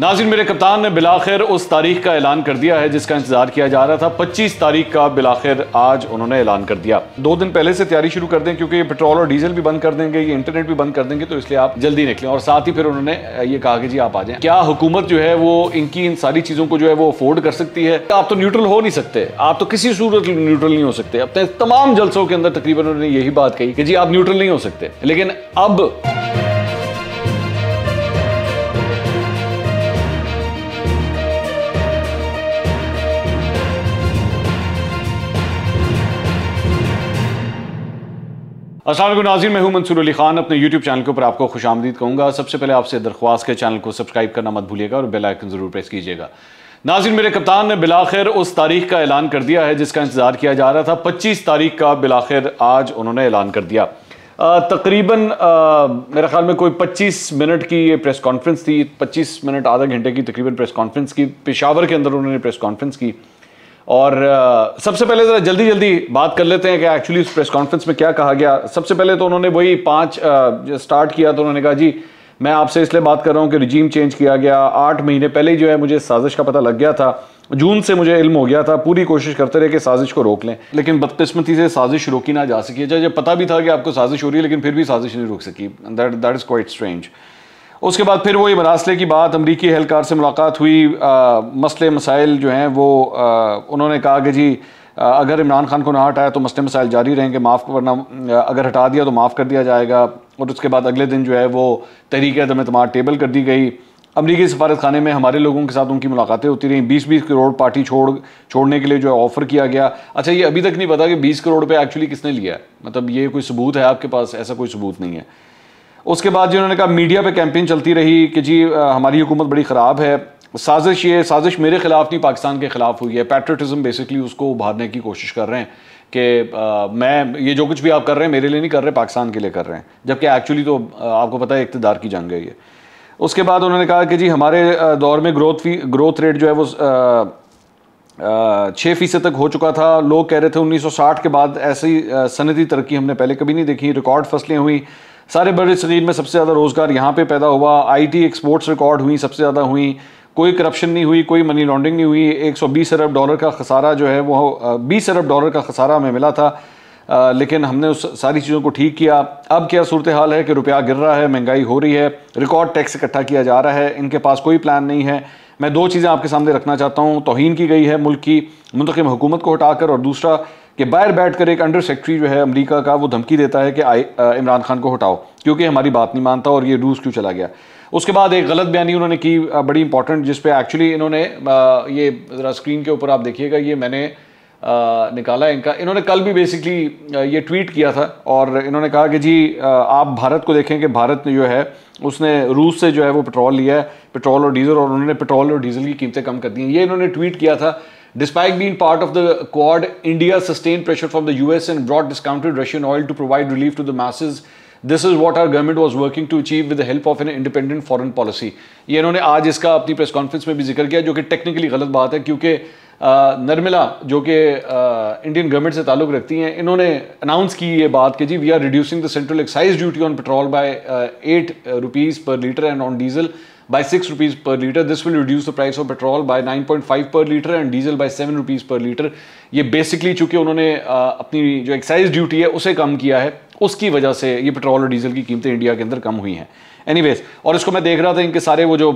नाजिन मेरे कप्तान ने बिलाखिर उस तारीख का ऐलान कर दिया है जिसका इंतजार किया जा रहा था 25 तारीख का बिलाखिर आज उन्होंने ऐलान कर दिया दो दिन पहले से तैयारी शुरू कर दें क्योंकि ये पेट्रोल और डीजल भी बंद कर देंगे ये इंटरनेट भी बंद कर देंगे तो इसलिए आप जल्दी निकलें और साथ ही फिर उन्होंने ये कहा कि जी आप आ जाए क्या हुकूमत जो है वो इनकी इन सारी चीजों को जो है वो अफोर्ड कर सकती है आप तो न्यूट्रल हो नहीं सकते आप तो किसी सूरत न्यूट्रल नहीं हो सकते अपने तमाम जलसों के अंदर तकरीबन उन्होंने यही बात कही कि जी आप न्यूट्रल नहीं हो सकते लेकिन अब असल नाजिर मैं हूं मंसूर अली खान अपने यूट्यूब चैनल के ऊपर आपको खुश आमदीद कहूँगा सबसे पहले आपसे दरख्वास्त के चैनल को सब्सक्राइब करना मत भूलिएगा और बेल आइकन ज़रूर प्रेस कीजिएगा नाजिर मेरे कप्तान ने बिलाखिर उस तारीख का ऐलान कर दिया है जिसका इंतज़ार किया जा रहा था पच्चीस तारीख का बिलाखिर आज उन्होंने ऐलान कर दिया तकरीबन मेरे ख्याल में कोई पच्चीस मिनट की ये प्रेस कॉन्फ्रेंस थी पच्चीस मिनट आधा घंटे की तकरीबन प्रेस कॉन्फ्रेंस की पेशावर के अंदर उन्होंने प्रेस कॉन्फ्रेंस की और सबसे पहले ज़रा जल्दी जल्दी बात कर लेते हैं कि एक्चुअली उस प्रेस कॉन्फ्रेंस में क्या कहा गया सबसे पहले तो उन्होंने वही पाँच स्टार्ट किया तो उन्होंने कहा जी मैं आपसे इसलिए बात कर रहा हूँ कि रिजीम चेंज किया गया आठ महीने पहले जो है मुझे साजिश का पता लग गया था जून से मुझे इल्म हो गया था पूरी कोशिश करते रहे कि साजिश को रोक लें लेकिन बदकिस्मती से साजिश रोकी ना जा सकी जब अच्छा, पता भी था कि आपको साजिश हो रही है लेकिन फिर भी साजिश नहीं रोक सकी that that is quite strange उसके बाद फिर वही मरासले की बात अमरीकी एहलकार से मुलाकात हुई आ, मसले मसाइल जो हैं वो आ, उन्होंने कहा कि जी अगर इमरान खान को ना हटाया तो मसले मसाइल जारी रहेंगे माफ़ वरना अगर हटा दिया तो माफ़ कर दिया जाएगा और उसके बाद अगले दिन जो है वो तहरीक अदम अतम टेबल कर दी गई अमरीकी सफारत खाने में हमारे लोगों के साथ उनकी मुलाकातें होती रहीं बीस बीस करोड़ पार्टी छोड़ छोड़ने के लिए जो है ऑफ़र किया गया अच्छा ये अभी तक नहीं पता कि बीस करोड़ रुपये एक्चुअली किसने लिया मतलब ये कोई सबूत है आपके पास ऐसा कोई सबूत नहीं है उसके बाद जी उन्होंने कहा मीडिया पे कैंपेन चलती रही कि जी हमारी हुकूमत बड़ी ख़राब है साजिश ये साजिश मेरे ख़िलाफ़ नहीं पाकिस्तान के ख़िलाफ़ हुई है पैट्रटिज़म बेसिकली उसको उभारने की कोशिश कर रहे हैं कि मैं ये जो कुछ भी आप कर रहे हैं मेरे लिए नहीं कर रहे पाकिस्तान के लिए कर रहे हैं जबकि एक्चुअली तो आपको पता है इकतदार की जंग है ये उसके बाद उन्होंने कहा कि जी हमारे दौर में ग्रोथ फी ग्रोथ रेट जो है वो छः फ़ीसद तक हो चुका था लोग कह रहे थे 1960 के बाद ऐसी सनती तरक्की हमने पहले कभी नहीं देखी रिकॉर्ड फसलें हुई सारे बड़े शरीर में सबसे ज़्यादा रोज़गार यहाँ पे पैदा हुआ आईटी एक्सपोर्ट्स रिकॉर्ड हुई सबसे ज़्यादा हुई कोई करप्शन नहीं हुई कोई मनी लॉन्ड्रिंग नहीं हुई 120 अरब डॉलर का खसारा जो है वो 20 अरब डॉलर का खसारा हमें मिला था आ, लेकिन हमने उस सारी चीज़ों को ठीक किया अब क्या सूरत हाल है कि रुपया गिर रहा है महंगाई हो रही है रिकॉर्ड टैक्स इकट्ठा किया जा रहा है इनके पास कोई प्लान नहीं है मैं दो चीज़ें आपके सामने रखना चाहता हूँ तोहन की गई है मुल्क की मुंतम हुकूमत को हटाकर और दूसरा कि बाहर बैठकर एक अंडर सेक्रेटरी जो है अमेरिका का वो धमकी देता है कि इमरान खान को हटाओ क्योंकि हमारी बात नहीं मानता और ये रूस क्यों चला गया उसके बाद एक गलत बयानी उन्होंने की बड़ी इंपॉर्टेंट जिस पर एक्चुअली इन्होंने ये ज़रा स्क्रीन के ऊपर आप देखिएगा ये मैंने निकाला इनका इन्होंने कल भी बेसिकली ये ट्वीट किया था और इन्होंने कहा कि जी आप भारत को देखें कि भारत ने जो है उसने रूस से जो है वो पेट्रोल लिया है पेट्रोल और डीजल और उन्होंने पेट्रोल और डीजल की कीमतें कम कर दी हैं ये इन्होंने ट्वीट किया था Despite being part of the Quad, India sustained pressure from the US and brought discounted Russian oil to provide relief to the masses. This is what are was was working to achieve with help of an independent foreign policy ये इन्होंने आज इसका अपनी press conference में भी जिक्र किया जो कि टेक्निकली गलत बात है क्योंकि नर्मिला जो कि इंडियन गवर्नमेंट से ताल्लुक़ रखती हैं इन्होंने अनाउंस की ये बात कि जी we are reducing the central excise duty on petrol by eight rupees per litre and on diesel by 6 rupees per liter. This will reduce the price of petrol by 9.5 per liter and diesel by 7 rupees per liter. ये basically चूंकि उन्होंने अपनी जो excise duty है उसे कम किया है उसकी वजह से ये पेट्रोल और डीजल की कीमतें इंडिया के अंदर कम हुई हैं एनीवेज और इसको मैं देख रहा था इनके सारे वो जो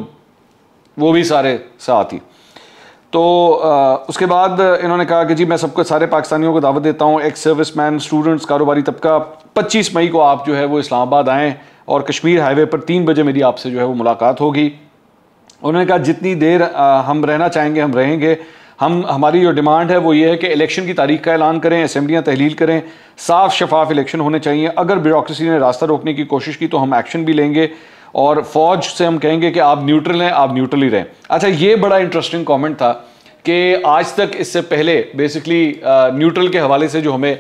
वो भी सारे साथ ही तो आ, उसके बाद इन्होंने कहा कि जी मैं सबको सारे पाकिस्तानियों को दावत देता हूँ एक सर्विस मैन स्टूडेंट्स कारोबारी तबका 25 मई को आप जो है वो इस्लामाबाद आएँ और कश्मीर हाईवे पर तीन बजे मेरी आपसे जो है वो मुलाकात होगी उन्होंने कहा जितनी देर हम रहना चाहेंगे हम रहेंगे हम हमारी जो डिमांड है वो ये है कि इलेक्शन की तारीख का ऐलान करें असम्बलियाँ तहलील करें साफ शफाफ इलेक्शन होने चाहिए अगर ब्यूरोसी ने रास्ता रोकने की कोशिश की तो हम एक्शन भी लेंगे और फौज से हम कहेंगे कि आप न्यूट्रल हैं आप न्यूट्रल ही रहें अच्छा ये बड़ा इंटरेस्टिंग कमेंट था कि आज तक इससे पहले बेसिकली न्यूट्रल के हवाले से जो हमें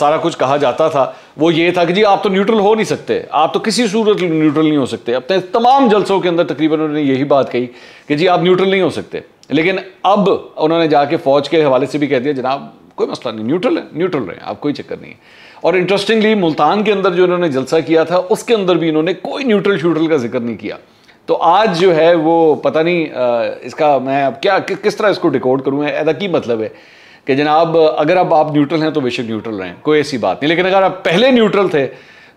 सारा कुछ कहा जाता था वो ये था कि जी आप तो न्यूट्रल हो नहीं सकते आप तो किसी सूरत न्यूट्रल नहीं हो सकते अपने तमाम जलसों के अंदर तकरीबन उन्होंने यही बात कही कि जी आप न्यूट्रल नहीं हो सकते लेकिन अब उन्होंने जाके फौज के हवाले से भी कह दिया जनाब कोई मसला नहीं न्यूट्रल है न्यूट्रल रहे आप कोई चक्कर नहीं है और इंटरेस्टिंगली मुल्तान के अंदर जो इन्होंने जलसा किया था उसके अंदर भी इन्होंने कोई न्यूट्रल श्यूट्रल का जिक्र नहीं किया तो आज जो है वो पता नहीं इसका मैं अब क्या किस तरह इसको डिकोड करूँ ऐसा की मतलब है कि जनाब अगर अब आप न्यूट्रल हैं तो बेशक न्यूट्रल रहें कोई ऐसी बात नहीं लेकिन अगर आप पहले न्यूट्रल थे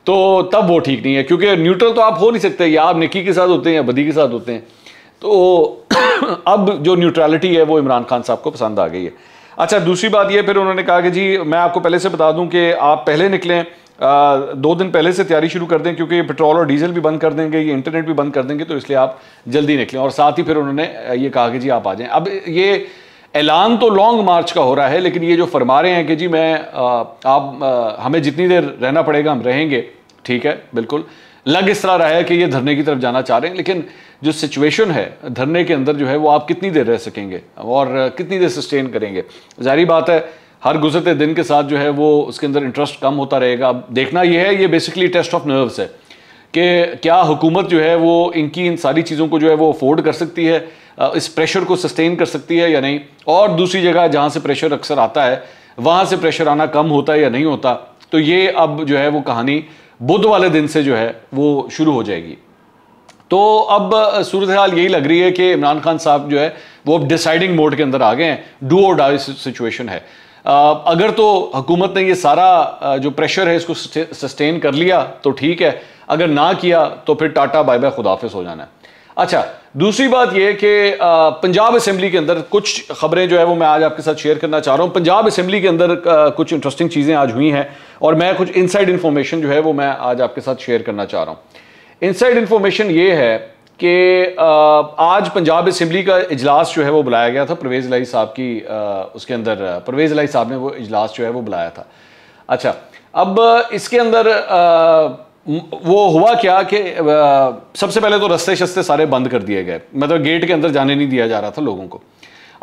तो तब वो ठीक नहीं है क्योंकि न्यूट्रल तो आप हो नहीं सकते या आप निकी के साथ होते हैं या बदी के साथ होते हैं तो अब जो न्यूट्रलिटी है वो इमरान खान साहब को पसंद आ गई है अच्छा दूसरी बात ये फिर उन्होंने कहा कि जी मैं आपको पहले से बता दूं कि आप पहले निकलें आ, दो दिन पहले से तैयारी शुरू कर दें क्योंकि पेट्रोल और डीजल भी बंद कर देंगे ये इंटरनेट भी बंद कर देंगे तो इसलिए आप जल्दी निकलें और साथ ही फिर उन्होंने ये कहा कि जी आप आ जाएं अब ये ऐलान तो लॉन्ग मार्च का हो रहा है लेकिन ये जो फरमा रहे हैं कि जी मैं आप हमें जितनी देर रहना पड़ेगा हम रहेंगे ठीक है बिल्कुल लग इस तरह रहा है कि ये धरने की तरफ जाना चाह रहे हैं लेकिन जो सिचुएशन है धरने के अंदर जो है वो आप कितनी देर रह सकेंगे और कितनी देर सस्टेन करेंगे जाहरी बात है हर गुजरते दिन के साथ जो है वो उसके अंदर इंटरेस्ट कम होता रहेगा अब देखना यह है ये बेसिकली टेस्ट ऑफ नर्व्स है कि क्या हुकूमत जो है वो इनकी इन सारी चीज़ों को जो है वो अफोर्ड कर सकती है इस प्रेशर को सस्टेन कर सकती है या नहीं और दूसरी जगह जहाँ से प्रेशर अक्सर आता है वहाँ से प्रेशर आना कम होता है या नहीं होता तो ये अब जो है वो कहानी बुध वाले दिन से जो है वो शुरू हो जाएगी तो अब सूरत हाल यही लग रही है कि इमरान खान साहब जो है वो अब डिसाइडिंग मोड के अंदर आ गए हैं डू और डाई सिचुएशन है अगर तो हुकूमत ने ये सारा जो प्रेशर है इसको सस्टेन कर लिया तो ठीक है अगर ना किया तो फिर टाटा बाय बाय खुदाफिस हो जाना है अच्छा दूसरी बात यह कि पंजाब असम्बली के अंदर कुछ खबरें जो है वो मैं आज आपके साथ शेयर करना चाह रहा हूँ पंजाब असेंबली के अंदर कुछ इंटरेस्टिंग चीज़ें आज हुई हैं और मैं कुछ इनसाइड इन्फॉर्मेशन जो है वो मैं आज आपके साथ शेयर करना चाह रहा हूँ इनसाइड इन्फॉर्मेशन ये है कि आज पंजाब असम्बली का इजलास जो है वो बुलाया गया था परवेज़ लाई साहब की उसके अंदर परवेज़ लाई साहब ने वो इजलास जो है वो बुलाया था अच्छा अब इसके अंदर वो हुआ क्या कि सबसे पहले तो रस्ते शस्ते सारे बंद कर दिए गए मतलब गेट के अंदर जाने नहीं दिया जा रहा था लोगों को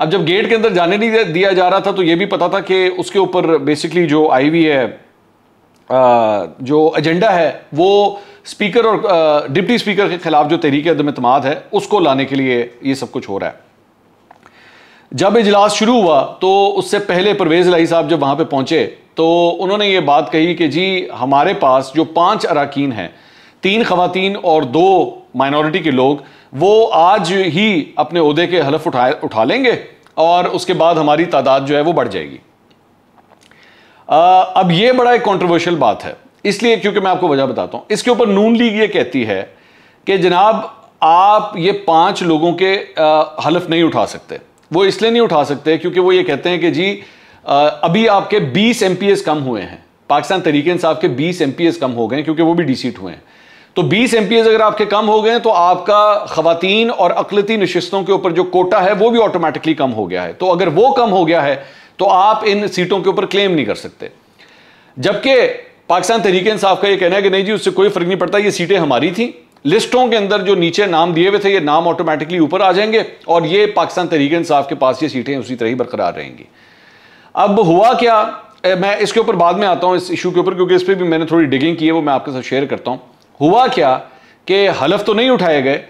अब जब गेट के अंदर जाने नहीं दिया जा रहा था तो ये भी पता था कि उसके ऊपर बेसिकली जो आई है जो एजेंडा है वो स्पीकर और डिप्टी स्पीकर के खिलाफ जो तहरीक अदम अतम है उसको लाने के लिए ये सब कुछ हो रहा है जब इजलास शुरू हुआ तो उससे पहले परवेज़ लाई साहब जब वहाँ पर पहुँचे तो उन्होंने ये बात कही कि जी हमारे पास जो पाँच अरकान हैं तीन खातन और दो माइनॉरिटी के लोग वो आज ही अपने अहदे के हलफ उठा उठा लेंगे और उसके बाद हमारी तादाद जो है वो बढ़ जाएगी आ, अब ये बड़ा एक कॉन्ट्रोवर्शियल बात है इसलिए क्योंकि मैं आपको वजह बताता हूं इसके ऊपर नून लीग ये कहती है कि जनाब आप ये पांच लोगों के हलफ नहीं उठा सकते वो इसलिए नहीं उठा सकते क्योंकि वो ये कहते हैं कि जी आ, अभी आपके 20 एम कम हुए हैं पाकिस्तान तरीके इंसाफ के 20 एम कम हो गए क्योंकि वो भी डिसीट हुए हैं तो 20 एम अगर आपके कम हो गए तो आपका खातन और अकलती नशस्तों के ऊपर जो कोटा है वो भी ऑटोमेटिकली कम हो गया है तो अगर वो कम हो गया है तो आप इन सीटों के ऊपर क्लेम नहीं कर सकते जबकि पाकिस्तान तरीके इंसाफ का ये कहना है कि नहीं जी उससे कोई फर्क नहीं पड़ता ये सीटें हमारी थी लिस्टों के अंदर जो नीचे नाम दिए हुए थे ये नाम ऑटोमेटिकली ऊपर आ जाएंगे और ये पाकिस्तान तरीके इंसाफ के पास ये सीटें उसी तरह ही बरकरार रहेंगी अब हुआ क्या मैं इसके ऊपर बाद में आता हूँ इस इशू के ऊपर क्योंकि इस पर भी मैंने थोड़ी डिगिंग की है वो मैं आपके साथ शेयर करता हूँ हुआ क्या कि हलफ तो नहीं उठाए गए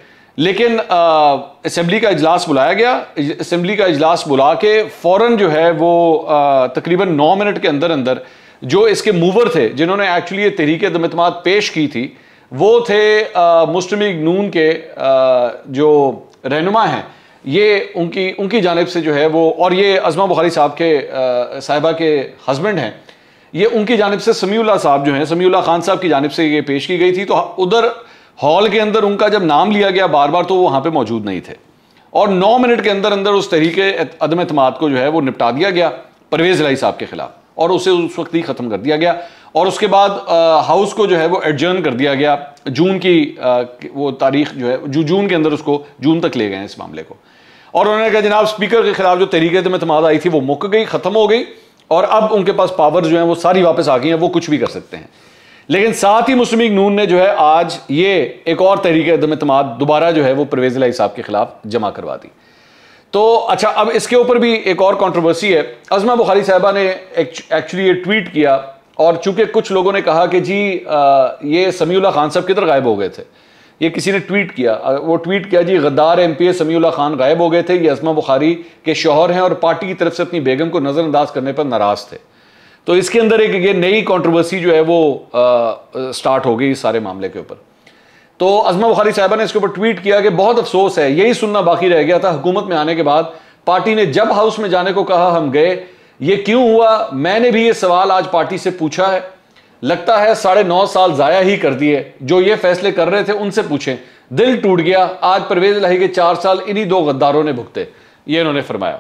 लेकिन असम्बली का इजलास बुलाया गया असम्बली का इजलास बुला के फ़ौर जो है वो तकरीबन नौ मिनट के अंदर अंदर जो इसके मूवर थे जिन्होंने एक्चुअली ये तहरीक दमतम पेश की थी वो थे मुस्लिम लीग नून के आ, जो रहनुमा हैं ये उनकी उनकी जानब से जो है वो और ये अजमा बुखारी साहब के साहिबा के हस्बैंड हैं ये उनकी जानब से समीउल्ला साहब जो हैं समीउल्ला खान साहब की जानब से ये पेश की गई थी तो उधर हॉल के अंदर उनका जब नाम लिया गया बार बार तो वो वहाँ पर मौजूद नहीं थे और नौ मिनट के अंदर अंदर उस तरीके अदम अतमाद को जो है वो निपटा दिया गया परवेज़ लाई साहब के ख़िलाफ़ और उसे उस वक्त ही ख़त्म कर दिया गया और उसके बाद हाउस को जो है वो एडजर्न कर दिया गया जून की आ, वो तारीख जो है जो जून के अंदर उसको जून तक ले गए इस मामले को और उन्होंने कहा जनाब स्पीकर के खिलाफ जो तहरीक में तमाद आई थी वो मुक गई ख़त्म हो गई और अब उनके पास पावर जो है वो सारी वापस आ गई हैं वो कुछ भी कर सकते हैं लेकिन साथ ही मुस्लिम नून ने जो है आज ये एक और तरीके दम दोबारा जो है वो परवेज लाई साहब के खिलाफ जमा करवा दी तो अच्छा अब इसके ऊपर भी एक और कंट्रोवर्सी है अजमा बुखारी साहबा ने एक्चुअली ये ट्वीट किया और चूंकि कुछ लोगों ने कहा कि जी आ, ये समीउल्ला खान साहब किधर गायब हो गए थे ये किसी ने ट्वीट किया वो ट्वीट किया जी गद्दार M P A Samiullah Khan गायब हो गए थे ये अजमा बुखारी के शोहर हैं और पार्टी की तरफ से अपनी बेगम को नज़रअंदाज करने पर नाराज़ थे तो इसके अंदर एक ये नई कॉन्ट्रोवर्सी जो है वो आ, स्टार्ट हो गई इस सारे मामले के ऊपर तो अजमा बुखारी साहबा ने इसके ऊपर ट्वीट किया कि बहुत अफसोस है यही सुनना बाकी रह गया था हुकूमत में आने के बाद पार्टी ने जब हाउस में जाने को कहा हम गए ये क्यों हुआ मैंने भी ये सवाल आज पार्टी से पूछा है लगता है साढ़े नौ साल ज़ाया ही कर दिए जो ये फैसले कर रहे थे उनसे पूछें दिल टूट गया आज परवेज लाही के चार साल इन्हीं दो गद्दारों ने भुगते ये इन्होंने फरमाया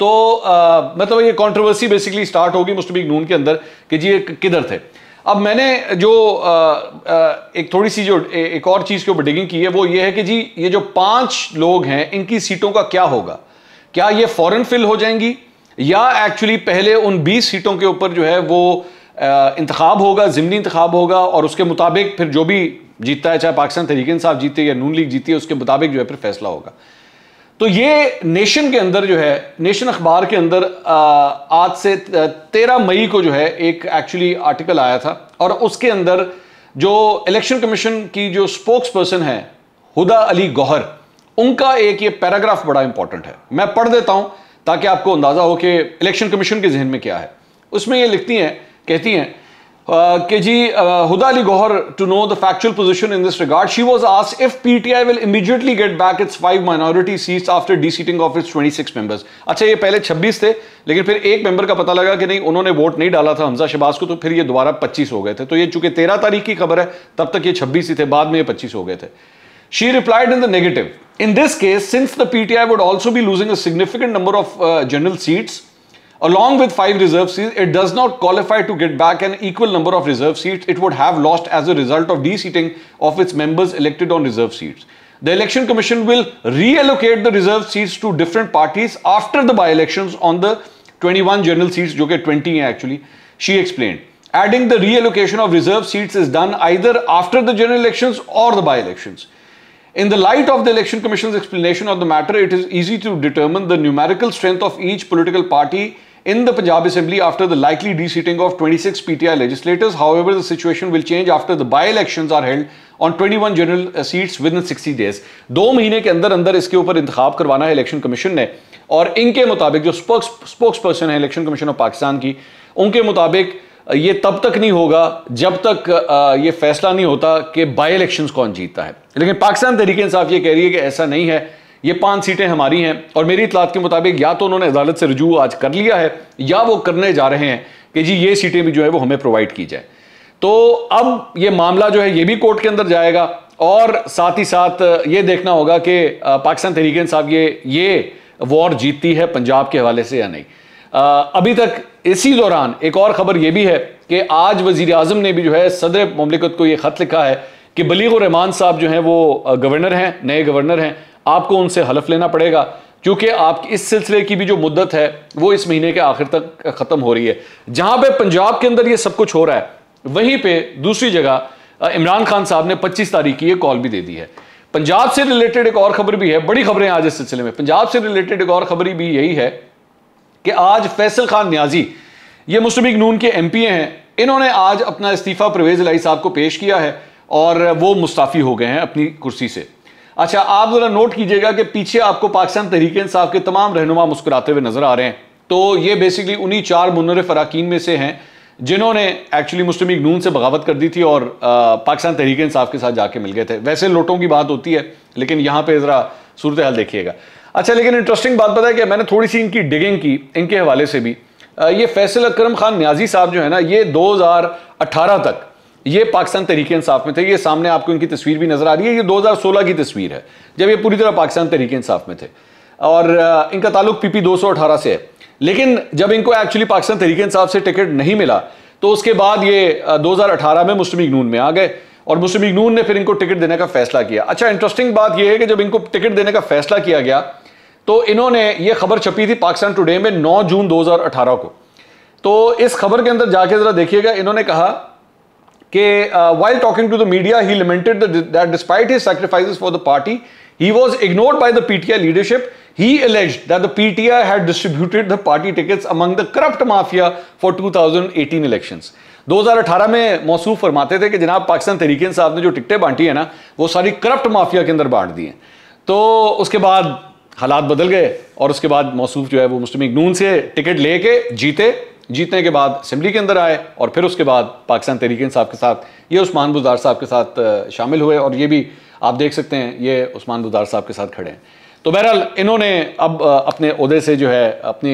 तो आ, मतलब ये कंट्रोवर्सी बेसिकली स्टार्ट होगी मुस्टबिक नून के अंदर कि जी ये किधर थे अब मैंने जो आ, आ, एक थोड़ी सी जो ए, एक और चीज़ के ऊपर डिगिंग की है वो ये है कि जी ये जो पांच लोग हैं इनकी सीटों का क्या होगा क्या ये फॉरन फिल हो जाएंगी या एक्चुअली पहले उन 20 सीटों के ऊपर जो है वो इंतखब होगा ज़मनी इंतखब होगा और उसके मुताबिक फिर जो भी जीतता है चाहे पाकिस्तान तरीके साहब जीते या नून लीग जीती है उसके मुताबिक जो है फिर फैसला होगा तो ये नेशन के अंदर जो है नेशन अखबार के अंदर आज से तेरह मई को जो है एक एक्चुअली आर्टिकल आया था और उसके अंदर जो इलेक्शन कमीशन की जो स्पोक्स पर्सन है हुदा अली गौहर उनका एक ये पैराग्राफ बड़ा इंपॉर्टेंट है मैं पढ़ देता हूं ताकि आपको अंदाज़ा हो कि इलेक्शन कमीशन के जहन में क्या है उसमें ये लिखती हैं कहती हैं के जी Huda Ali Gohar to know the factual position in this regard she was as if P T I will immediately get back its five minority seats after deseating of its twenty six members अच्छा ये पहले छब्बीस थे लेकिन फिर एक member का पता लगा कि नहीं उन्होंने वोट नहीं डाला था हमजा शबाज को तो फिर ये दोबारा पच्चीस हो गए थे तो ये चूंकि तेरह तारीख की खबर है तब तक ये छब्बीस ही थे बाद में ये पच्चीस हो गए थे she replied in the negative in this case since the P T I would also be losing a significant number of general seats Along with five reserve seats, it does not qualify to get back an equal number of reserve seats it would have lost as a result of de-seating of its members elected on reserve seats. The Election Commission will reallocate the reserve seats to different parties after the by-elections on the 21 general seats, जो कि 20 actually, she explained. Adding the reallocation of reserve seats is done either after the general elections or the by-elections. In the light of the Election Commission's explanation on the matter, it is easy to determine the numerical strength of each political party in the Punjab Assembly after the likely de-seating of 26 PTI legislators. However, the situation will change after the by-elections are held on 21 general uh, seats within 60 days. दो महीने के अंदर अंदर इसके ऊपर इंतखब करवाना है election commission ने और इनके मुताबिक जो स्पोक्स स्पोक्स पर्सन है इलेक्शन कमीशन ऑफ पाकिस्तान की उनके मुताबिक ये तब तक नहीं होगा जब तक ये फैसला नहीं होता कि बाई इलेक्शन कौन जीतता है लेकिन पाकिस्तान तरीके इंसाफ ये कह रही है कि ऐसा नहीं है ये पांच सीटें हमारी हैं और मेरी इतलात के मुताबिक या तो उन्होंने अदालत से रजू आज कर लिया है या वो करने जा रहे हैं कि जी ये सीटें भी जो है वो हमें प्रोवाइड की जाए तो अब ये मामला जो है ये भी कोर्ट के अंदर जाएगा और साथ ही साथ ये देखना होगा कि पाकिस्तान तहरीक साहब ये ये वॉर जीतती है पंजाब के हवाले से या नहीं अभी तक इसी दौरान एक और ख़बर यह भी है कि आज वजीर अजम ने भी जो है सदर ममलिकत को ये ख़त लिखा है कि बलीग रहमान साहब जो हैं वो गवर्नर हैं नए गवर्नर हैं आपको उनसे हलफ लेना पड़ेगा क्योंकि आप इस सिलसिले की भी जो मुद्दत है वो इस महीने के आखिर तक ख़त्म हो रही है जहां पे पंजाब के अंदर ये सब कुछ हो रहा है वहीं पे दूसरी जगह इमरान खान साहब ने 25 तारीख की ये कॉल भी दे दी है पंजाब से रिलेटेड एक और खबर भी है बड़ी खबरें आज इस सिलसिले में पंजाब से रिलेटेड एक और खबर भी यही है कि आज फैसल खान न्याजी ये मुस्लिम लीग नून के एम हैं इन्होंने आज अपना इस्तीफा परवेज लाई साहब को पेश किया है और वो मुस्ताफ़ी हो गए हैं अपनी कुर्सी से अच्छा आप ज़रा नोट कीजिएगा कि पीछे आपको पाकिस्तान तहरीक इंसाफ के तमाम रहनुमा मुस्कुराते हुए नज़र आ रहे हैं तो ये बेसिकली उन्हीं चार मुनर अरकान में से हैं जिन्होंने एक्चुअली मुस्लिम लीग नून से बगावत कर दी थी और पाकिस्तान तहरीक इंसाफ के साथ जाके मिल गए थे वैसे लोटों की बात होती है लेकिन यहाँ पे ज़रा सूरत हाल देखिएगा अच्छा लेकिन इंटरेस्टिंग बात पता है कि मैंने थोड़ी सी इनकी डिगिंग की इनके हवाले से भी ये फैसल अक्रम खान न्याजी साहब जो है ना ये 2018 तक ये पाकिस्तान तरीके इंसाफ में थे ये सामने आपको इनकी तस्वीर भी नजर आ रही है ये 2016 की तस्वीर है जब ये पूरी तरह पाकिस्तान तरीके इंसाफ में थे और इनका ताल्लुक पीपी 218 से है लेकिन जब इनको एक्चुअली पाकिस्तान तरीके इंसाफ से टिकट नहीं मिला तो उसके बाद ये 2018 में मुस्लिम इगनून में आ गए और मुस्लिम इगनून ने फिर इनको टिकट देने का फैसला किया अच्छा इंटरेस्टिंग बात यह है कि जब इनको टिकट देने का फैसला किया गया तो इन्होंने ये खबर छपी थी पाकिस्तान टुडे में 9 जून 2018 को तो इस खबर के अंदर जाके जरा देखिएगा इन्होंने कहा के while talking to the media he lamented that despite his sacrifices for the party he was ignored by the PTI leadership he alleged that the PTI had distributed the party tickets among the corrupt mafia for 2018 elections 2018 में मौसू फरमाते थे कि जनाब पाकिस्तान तरीके साहब ने जो टिकटें बांटी है ना वो सारी करप्ट माफिया के अंदर बांट दी हैं तो उसके बाद हालात बदल गए और उसके बाद मौसू जो है वो मुस्लिम इग्नून से टिकट लेके जीते जीतने के बाद असम्बली के अंदर आए और फिर उसके बाद पाकिस्तान तहरीक साहब के साथ ये उस्मान बुजार साहब के साथ शामिल हुए और ये भी आप देख सकते हैं ये उस्मान बुजार साहब के साथ खड़े हैं तो बहरहाल इन्होंने अब अपने अहदे से जो है अपनी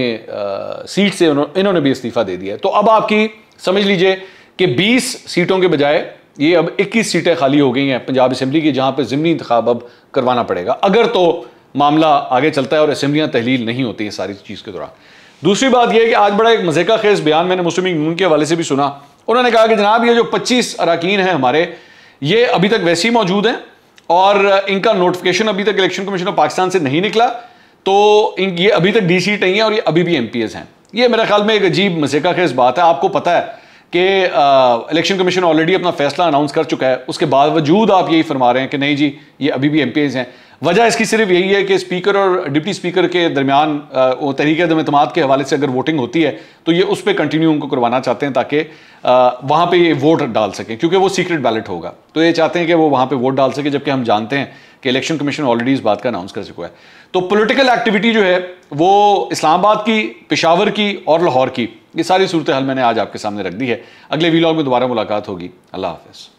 सीट से इन्होंने भी इस्तीफ़ा दे दिया तो अब आपकी समझ लीजिए कि बीस सीटों के बजाय ये अब 21 सीटें खाली हो गई हैं पंजाब असम्बली की जहाँ पर ज़मनी इंतखब अब करवाना पड़ेगा अगर तो मामला आगे चलता है और असम्बलियां तहलील नहीं होती है सारी चीज़ के दौरान दूसरी बात यह कि आज बड़ा एक मजे का खेज बयान मैंने मुस्लिम लीग नून के हवाले से भी सुना उन्होंने कहा कि जनाब ये जो 25 अरकान हैं हमारे ये अभी तक वैसे ही मौजूद हैं और इनका नोटिफिकेशन अभी तक इलेक्शन कमीशन ऑफ पाकिस्तान से नहीं निकला तो इन ये अभी तक डी सीट नहीं है और ये अभी भी एम पी एस हैं ये मेरे ख्याल में एक अजीब मजे का खेज बात है आपको पता है कि इलेक्शन कमीशन ऑलरेडी अपना फैसला अनाउंस कर चुका है उसके बावजूद आप यही फरमा रहे हैं कि नहीं जी ये अभी भी एम पी एस हैं वजह इसकी सिर्फ यही है कि स्पीकर और डिप्टी स्पीकर के दरमियान तहरीक अदमतमाद के हवाले से अगर वोटिंग होती है तो ये उस पर कंटिन्यू उनको करवाना चाहते हैं ताकि वहाँ पर ये वोट डाल सकें क्योंकि वो सीक्रेट बैलेट होगा तो ये चाहते हैं कि वो वहाँ पर वोट डाल सके जबकि हम जानते हैं कि इलेक्शन कमीशन ऑलरेडी इस बात का अनाउंस कर चुका है तो पोलिटिकल एक्टिविटी जो है वो इस्लामाबाद की पेशावर की और लाहौर की ये सारी सूरत हाल मैंने आज आपके सामने रख दी है अगले वीलॉग में दोबारा मुलाकात होगी अल्लाह हाफिज़